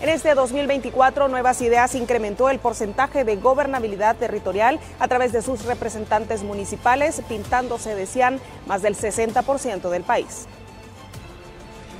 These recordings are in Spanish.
En este 2024, Nuevas Ideas incrementó el porcentaje de gobernabilidad territorial a través de sus representantes municipales, pintándose, decían, más del 60% del país.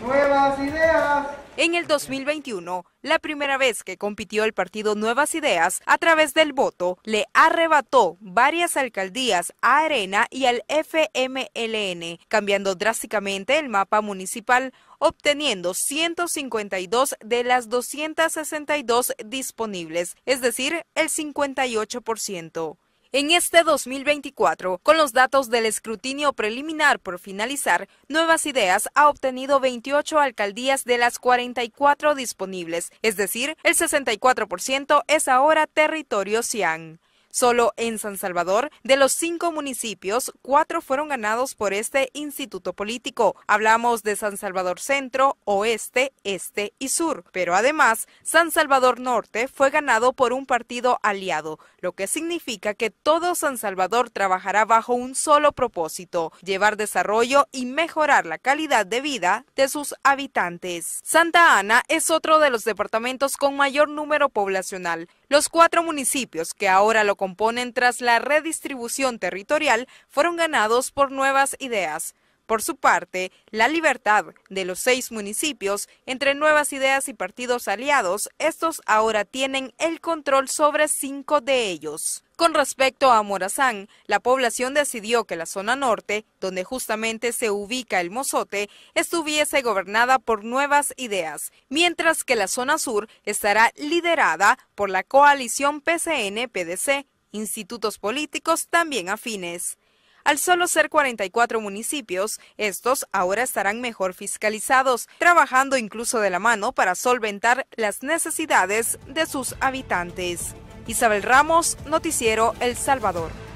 Nuevas Ideas en el 2021, la primera vez que compitió el partido Nuevas Ideas, a través del voto, le arrebató varias alcaldías a Arena y al FMLN, cambiando drásticamente el mapa municipal, obteniendo 152 de las 262 disponibles, es decir, el 58% en este 2024. Con los datos del escrutinio preliminar por finalizar, Nuevas Ideas ha obtenido 28 alcaldías de las 44 disponibles, es decir, el 64% es ahora territorio CIAN. Solo en San Salvador, de los cinco municipios, cuatro fueron ganados por este instituto político. Hablamos de San Salvador Centro, Oeste, Este y Sur, pero además San Salvador Norte fue ganado por un partido aliado, lo que significa que todo San Salvador trabajará bajo un solo propósito, llevar desarrollo y mejorar la calidad de vida de sus habitantes. Santa Ana es otro de los departamentos con mayor número poblacional. Los cuatro municipios que ahora lo componen tras la redistribución territorial fueron ganados por nuevas ideas, por su parte, la libertad de los seis municipios entre nuevas ideas y partidos aliados, estos ahora tienen el control sobre cinco de ellos. Con respecto a Morazán, la población decidió que la zona norte, donde justamente se ubica el Mozote, estuviese gobernada por nuevas ideas, mientras que la zona sur estará liderada por la coalición PCN-PDC, institutos políticos también afines. Al solo ser 44 municipios, estos ahora estarán mejor fiscalizados, trabajando incluso de la mano para solventar las necesidades de sus habitantes. Isabel Ramos, Noticiero El Salvador.